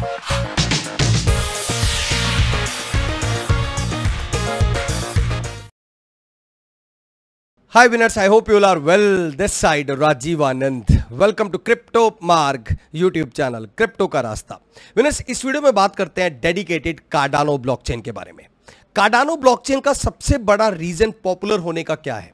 Hi winners, I hope you all are well. This side Rajiv Anand. Welcome to crypto Marg YouTube channel crypto का रास्ता winners इस video में बात करते हैं डेडिकेटेड कार्डानो ब्लॉकचेन के बारे में कार्डानो ब्लॉकचेन का सबसे बड़ा रीजन पॉपुलर होने का क्या है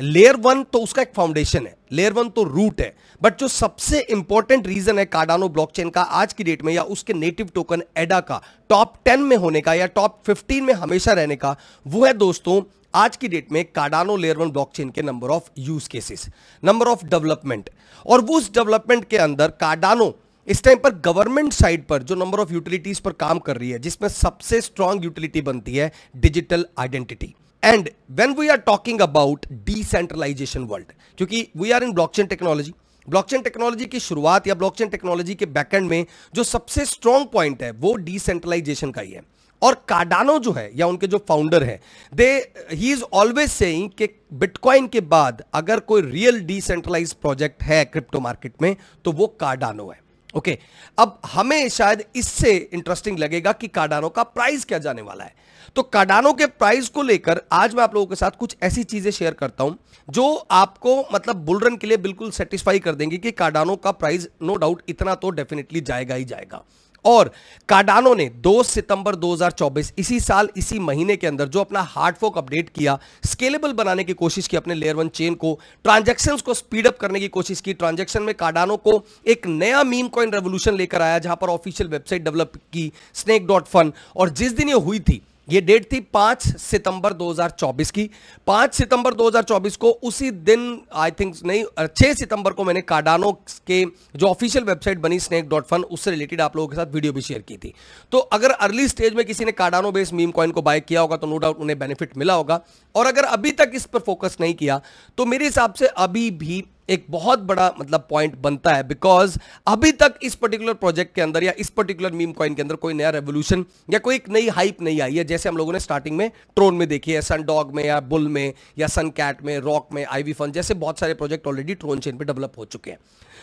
लेयर वन तो उसका एक फाउंडेशन है लेयर वन तो रूट है बट जो सबसे इंपॉर्टेंट रीजन है कार्डानो ब्लॉकचेन का आज की डेट में या उसके नेटिव टोकन एडा का टॉप टेन में होने का या टॉप फिफ्टीन में हमेशा रहने का वो है दोस्तों आज की डेट में कार्डानो लेयर वन ब्लॉकचेन के number of use cases number of development और वो उस डेवलपमेंट के अंदर कार्डानो इस टाइम पर गवर्नमेंट साइड पर जो नंबर ऑफ यूटिलिटीज पर काम कर रही है जिसमें सबसे स्ट्रांग यूटिलिटी बनती है digital identity and when we are talking about decentralization world क्योंकि we are in blockchain technology blockchain technology की शुरुआत या ब्लॉकचेन टेक्नोलॉजी के बैकेंड में जो सबसे स्ट्रॉन्ग पॉइंट है वो डिसेंट्रलाइजेशन का ही है और कार्डानो जो है या उनके जो फाउंडर है they he is always saying कि बिटकॉइन के बाद अगर कोई रियल डिसेंट्रलाइज प्रोजेक्ट है क्रिप्टो मार्केट में तो वो कार्डानो है ओके okay, अब हमें शायद इससे इंटरेस्टिंग लगेगा कि कार्डानो का प्राइस क्या जाने वाला है तो कार्डानो के प्राइस को लेकर आज मैं आप लोगों के साथ कुछ ऐसी चीजें शेयर करता हूं जो आपको मतलब बुलरन के लिए बिल्कुल सेटिस्फाई कर देंगे कि कार्डानो का प्राइस नो डाउट इतना तो डेफिनेटली जाएगा ही जाएगा और कार्डानो ने 2 सितंबर 2024 इसी साल इसी महीने के अंदर जो अपना हार्डफोक अपडेट किया स्केलेबल बनाने की कोशिश की अपने लेयर वन चेन को ट्रांजैक्शंस को स्पीडअप करने की कोशिश की ट्रांजैक्शन में कार्डानो को एक नया मीम कॉइन रेवोल्यूशन लेकर आया जहां पर ऑफिशियल वेबसाइट डेवलप की स्नेक डॉट फन और जिस दिन ये हुई थी ये डेट थी पांच सितंबर 2024 की पांच सितंबर 2024 को उसी दिन आई थिंक नहीं छह सितंबर को मैंने कार्डानो के जो ऑफिशियल वेबसाइट बनी स्नेक डॉट फन उससे रिलेटेड आप लोगों के साथ वीडियो भी शेयर की थी तो अगर अर्ली स्टेज में किसी ने कार्डानो बेस्ड मीम कॉइन को बाय किया होगा तो नो डाउट उन्हें बेनिफिट मिला होगा और अगर अभी तक इस पर फोकस नहीं किया तो मेरे हिसाब से अभी भी एक बहुत बड़ा मतलब पॉइंट बनता है बिकॉज अभी तक इस पर्टिकुलर प्रोजेक्ट के अंदर या इस पर्टिकुलर मीम कॉइन के अंदर कोई नया रेवोल्यूशन या कोई एक नई हाइप नहीं आई है जैसे हम लोगों ने स्टार्टिंग में ट्रोन में देखी है सन डॉग में या बुल में या सन कैट में रॉक में आईवी फन जैसे बहुत सारे प्रोजेक्ट ऑलरेडी ट्रोन चेन पर डेवलप हो चुके हैं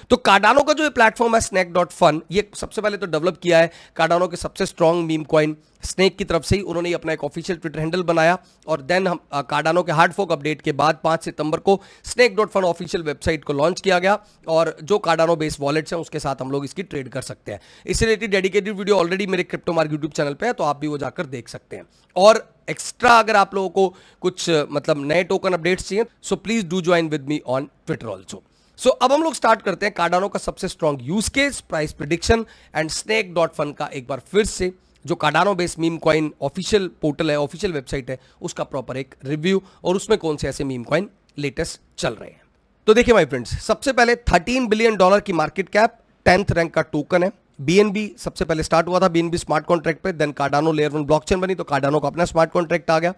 तो कार्डानो का जो प्लेटफॉर्म है स्नैक डॉट फन ये सबसे पहले तो डेवलप किया है कार्डानो के सबसे स्ट्रॉन्ग मीम कॉइन स्नेक की तरफ से ही उन्होंने अपना एक ऑफिशियल ट्विटर हैंडल बनाया और देन हम कार्डानो uh, के हार्ड फोक अपडेट के बाद पांच सितंबर को snake dot fun official website website को लॉन्च किया गया और जो कार्डानो बेस्ड वॉलेट्स हैं उसके साथ हम लोग इसकी ट्रेड कर सकते हैं इससे रिलेटेड डेडिकेटेड वीडियो ऑलरेडी मेरे क्रिप्टो मार्क यूट्यूब चैनल पर है तो आप भी वो जाकर देख सकते हैं और एक्स्ट्रा अगर आप लोगों को कुछ मतलब नए टोकन अपडेट्स चाहिए so please do join with me on Twitter also so अब हम लोग स्टार्ट करते हैं कार्डानो का सबसे strong use case price prediction and snake dot fun का एक बार फिर से जो Cardano based meme coin official portal है ऑफिशियल वेबसाइट है उसका प्रॉपर एक रिव्यू और उसमें कौन से ऐसे मीम कॉइन लेटेस्ट चल रहे हैं तो देखिए माय फ्रेंड्स सबसे पहले 13 बिलियन डॉलर की मार्केट कैप टेंथ रैंक का टोकन है बीएनबी सबसे पहले स्टार्ट हुआ था बीएनबी स्मार्ट कॉन्ट्रैक्ट पे then Cardano layer one blockchain बनी तो कार्डानो का अपना स्मार्ट कॉन्ट्रैक्ट आ गया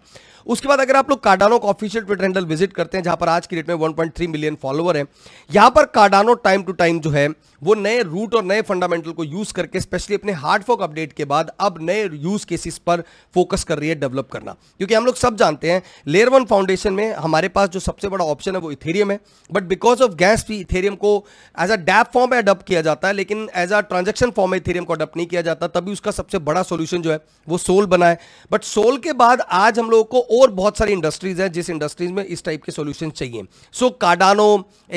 उसके बाद अगर आप लोग कार्डानो का ऑफिशियल ट्विटर हैंडल विजिट करते हैं जहां पर आज की डेट में 1.3 मिलियन फॉलोवर है यहां पर कार्डानो टाइम टू टाइम जो है वो नए रूट और नए फंडामेंटल को यूज करके स्पेशली अपने हार्डफोक अपडेट के बाद अब नए यूज केसेस पर फोकस कर रही है डेवलप करना क्योंकि हम लोग सब जानते हैं लेयर वन फाउंडेशन में हमारे पास जो सबसे बड़ा ऑप्शन है वो इथेरियम है बट बिकॉज ऑफ गैस भी इथेरियम को एज अ डैप फॉर्म में किया जाता है लेकिन as a transaction conservation form में इथेरियम को अडप्ट नहीं किया जाता तभी उसका सबसे बड़ा सोल्यूशन जो है वो सोल बना है बट सोल के बाद आज हम लोगों को और बहुत सारी इंडस्ट्रीज हैं जिस इंडस्ट्रीज में इस टाइप के सोल्यूशन चाहिए so Cardano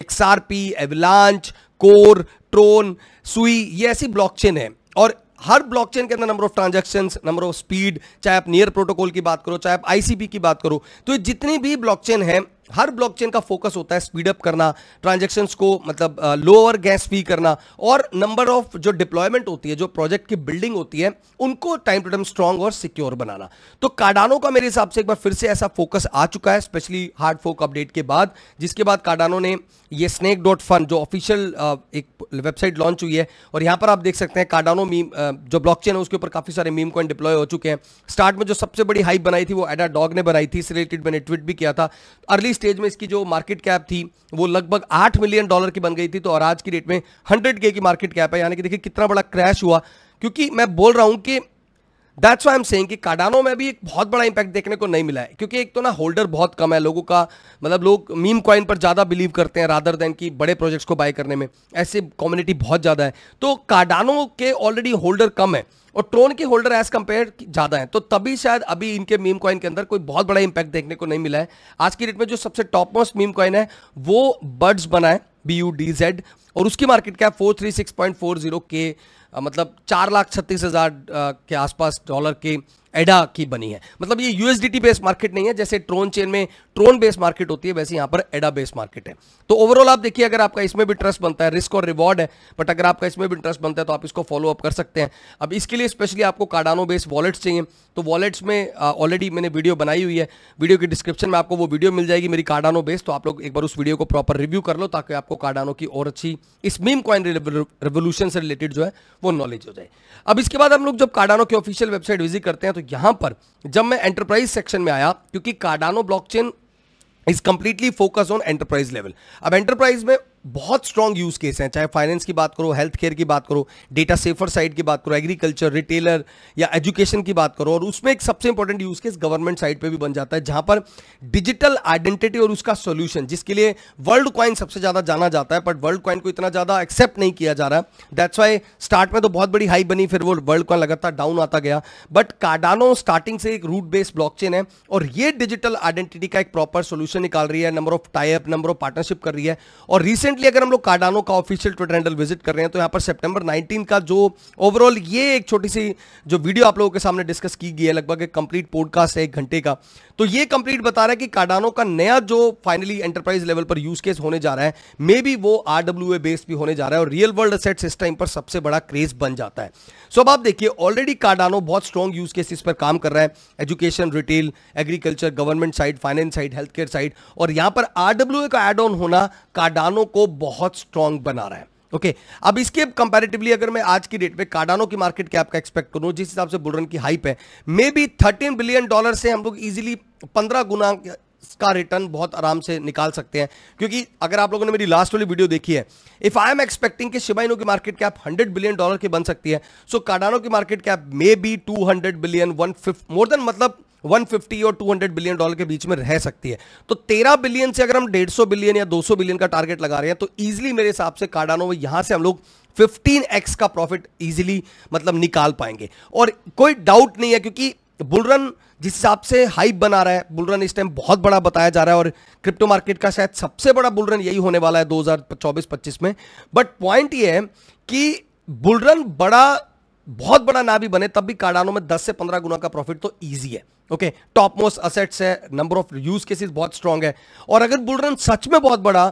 XRP Avalanche core Tron Sui ये ऐसी ब्लॉकचेन है और हर ब्लॉकचेन के अंदर number of transactions, number of speed चाहे आप नियर प्रोटोकॉल की बात करो चाहे आप आईसीपी की बात करो तो ये जितनी भी ब्लॉकचेन है हर ब्लॉकचेन का फोकस होता है स्पीडअप करना ट्रांजेक्शन को मतलब लोअर गैस फी करना और नंबर ऑफ जो डिप्लॉयमेंट होती है जो प्रोजेक्ट की बिल्डिंग होती है उनको टाइम टू टाइम स्ट्रांग और सिक्योर बनाना तो कार्डानो का मेरे हिसाब से एक बार फिर से ऐसा फोकस आ चुका है स्पेशली हार्ड फोक अपडेट के बाद जिसके बाद कार्डानो ने ये स्नेक डॉट फन जो ऑफिशियल एक वेबसाइट लॉन्च हुई है और यहां पर आप देख सकते हैं कार्डानो मीम जो ब्लॉकचेन है उसके ऊपर काफ़ी सारे मीम कॉइन डिप्लॉय हो चुके हैं स्टार्ट में जो सबसे बड़ी हाइप बनाई थी वो एडा डॉग ने बनाई थी इस रिलेटेड मैंने ट्वीट भी किया था अर्ली स्टेज में इसकी जो मार्केट कैप थी वो लगभग आठ मिलियन डॉलर की बन गई थी तो और आज की डेट में हंड्रेड के की मार्केट कैप है यानी कि देखिए कितना बड़ा क्रैश हुआ क्योंकि मैं बोल रहा हूं कि दैट्स वाई एम सेइंग कि कार्डानो में भी एक बहुत बड़ा इंपैक्ट देखने को नहीं मिला है क्योंकि एक तो ना होल्डर बहुत कम है लोगों का मतलब लोग मीम कॉइन पर ज़्यादा बिलीव करते हैं रादर देन कि बड़े प्रोजेक्ट्स को बाय करने में ऐसे कम्युनिटी बहुत ज़्यादा है तो कार्डानो के ऑलरेडी होल्डर कम है और ट्रोन के होल्डर एज कंपेयर ज़्यादा हैं तो तभी शायद अभी इनके मीम कॉइन के अंदर कोई बहुत बड़ा इंपैक्ट देखने को नहीं मिला है आज की डेट में जो सबसे टॉप मोस्ट मीम कॉइन है वो बर्ड्स बना है बी यू डी जेड और उसकी मार्केट क्या four three six point four zero के मतलब चार लाख छत्तीस हज़ार के आसपास डॉलर के एडा की बनी है मतलब ये यूएसडीटी बेस्ड मार्केट नहीं है जैसे ट्रोन चेन में ट्रोन बेस्ड मार्केट होती है वैसे यहां पर एडा बेस्ड मार्केट है तो ओवरऑल आप देखिए अगर आपका इसमें भी ट्रस्ट बनता है रिस्क और रिवॉर्ड है बट अगर आपका इसमें भी ट्रस्ट बनता है तो आप इसको फॉलो अप कर सकते हैं अब इसके लिए स्पेशली आपको कार्डानो बेस्ड वॉलेट्स चाहिए तो वॉलेट्स में ऑलरेडी मैंने वीडियो बनाई हुई है वीडियो की डिस्क्रिप्शन में आपको वो वीडियो मिल जाएगी मेरी कार्डानो बेस्ड तो आप लोग एक बार उस वीडियो को प्रॉपर रिव्यू कर लो ताकि आपको कार्डानो की और अच्छी इस मीम कॉइन रेवोल्यूशन से रिलेटेड जो है वो नॉलेज हो जाए अब इसके बाद हम लोग जब कार्डानो की ऑफिशियल वेबसाइट विजिट करते हैं तो तो यहां पर जब मैं एंटरप्राइज सेक्शन में आया क्योंकि Cardano blockchain is completely focus on enterprise level अब एंटरप्राइज में बहुत स्ट्रॉन्ग यूज केस हैं चाहे फाइनेंस की बात करो हेल्थ केयर की बात करो डेटा सेफर साइड की बात करो एग्रीकल्चर रिटेलर या एजुकेशन की बात करो और उसमें एक सबसे important use case government side पे भी बन जाता है जहां पर डिजिटल आइडेंटिटी और उसका सोल्यूशन जिसके लिए वर्ल्ड क्वाइन सबसे ज्यादा जाना जाता है बट वर्ल्ड क्वाइन को इतना ज्यादा एक्सेप्ट नहीं किया जा रहा दैट्स वाई स्टार्ट में तो बहुत बड़ी हाई बनी फिर वो वर्ल्ड क्वाइन लगातार डाउन आता गया बट कार्डानो स्टार्टिंग से एक रूट बेस्ड ब्लॉक है और ये डिजिटल आइडेंटिटी का एक प्रॉपर सोल्यूशन निकाल रही है number of type number of partnership कर रही है और रिसेंट रिसेंटली अगर हम लोग कार्डानो का ऑफिशियल ट्विटर हैंडल विजिट कर रहे हैं तो यहाँ पर सेप्टेम्बर नाइनटीन का जो ओवरऑल ये एक छोटी सी जो वीडियो आप लोगों के सामने डिस्कस की गई है लगभग एक कंप्लीट पॉडकास्ट है एक घंटे का तो ये कंप्लीट बता रहा है कि कार्डानो का नया जो फाइनली एंटरप्राइज लेवल पर यूज केस होने जा रहा है मे बी वो आरडब्ल्यू बेस्ड भी होने जा रहा है और रियल वर्ल्ड असेट्स इस टाइम पर सबसे बड़ा क्रेज बन जाता है सो अब आप देखिए ऑलरेडी कार्डानो बहुत स्ट्रॉन्ग यूज केस इस पर काम कर रहा है education retail agriculture government side finance side health care side और यहां पर आरडब्ल्यू का एड ऑन होना कार्डानो को को बहुत स्ट्रांग बना रहा है ओके okay, अब इसके कंपैरेटिवली अगर मैं आज की डेट पे कार्डानो की मार्केट कैप का एक्सपेक्ट करूं जिस हिसाब से बुलरन की हाइप है maybe thirteen billion dollar से हम लोग इजीली पंद्रह गुना का रिटर्न बहुत आराम से निकाल सकते हैं क्योंकि अगर आप लोगों ने मेरी लास्ट वाली वीडियो देखी है इफ आई एम एक्सपेक्टिंग कि शिबाइनो की मार्केट कैप 100 बिलियन डॉलर की बन सकती है सो so कार्डानो की market cap maybe 200 billion 150 more than मतलब 150 और 200 बिलियन डॉलर के बीच में रह सकती है तो 13 बिलियन से अगर हम 150 बिलियन या 200 बिलियन का टारगेट लगा रहे हैं तो ईजिली मेरे हिसाब से कार्डानो यहां से हम लोग 15x का प्रॉफिट इजीली मतलब निकाल पाएंगे और कोई डाउट नहीं है क्योंकि तो बुलरन जिस हिसाब से हाइप बना रहा है बुलरन इस टाइम बहुत बड़ा बताया जा रहा है और क्रिप्टो मार्केट का शायद सबसे बड़ा बुलरन यही होने वाला है 2024-25 में बट पॉइंट ये है कि बुलरन बड़ा बहुत बड़ा ना भी बने तब भी कार्डानो में 10 से 15 गुना का प्रॉफिट तो ईजी है ओके टॉप मोस्ट असेट्स है नंबर ऑफ यूज केसेस बहुत स्ट्रांग है और अगर बुलरन सच में बहुत बड़ा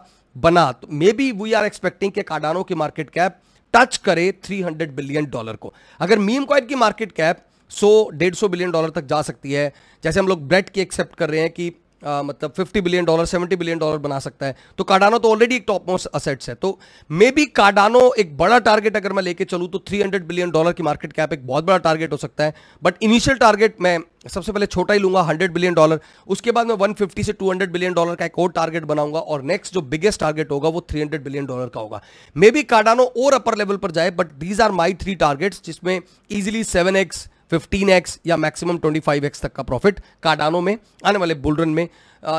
बना तो maybe we are expecting के कार्डानो की मार्केट कैप टच करे 300 बिलियन डॉलर को अगर मीम कॉइन की मार्केट कैप सौ डेढ़ सौ बिलियन डॉलर तक जा सकती है जैसे हम लोग ब्रेड की एक्सेप्ट कर रहे हैं कि आ, मतलब 50 बिलियन डॉलर 70 बिलियन डॉलर बना सकता है तो कार्डानो तो ऑलरेडी एक टॉप मोस्ट असेट्स है तो मे बी कार्डानो एक बड़ा टारगेट अगर मैं लेके चलूँ तो 300 बिलियन डॉलर की मार्केट कैप एक बहुत बड़ा टारगेट हो सकता है बट इनिशियल टारगेट मैं सबसे पहले छोटा ही लूंगा 100 बिलियन डॉलर उसके बाद मैं 150 से 200 बिलियन डॉलर का एक और टारगेट बनाऊंगा और नेक्स्ट जो बिगेस्ट टारगेट होगा वो 300 बिलियन डॉलर का होगा मे बी कार्डानो और अपर लेवल पर जाए but these are my three targets जिसमें easily seven X fifteen X या मैक्सिमम ट्वेंटी फाइव एक्स तक का प्रॉफिट कार्डानो में आने वाले बुलरन में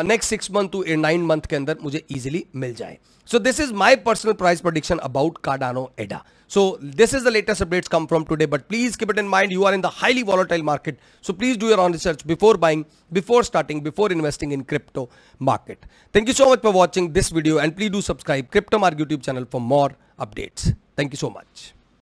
next six month to nine month के अंदर मुझे इजिली मिल जाए so this is my personal price prediction about Cardano ADA so this is the latest update come from today but please keep it in mind you are in the highly volatile market so please do your own research before buying before starting before investing in crypto market thank you so much for watching this video and please do subscribe crypto mark YouTube channel for more updates thank you so much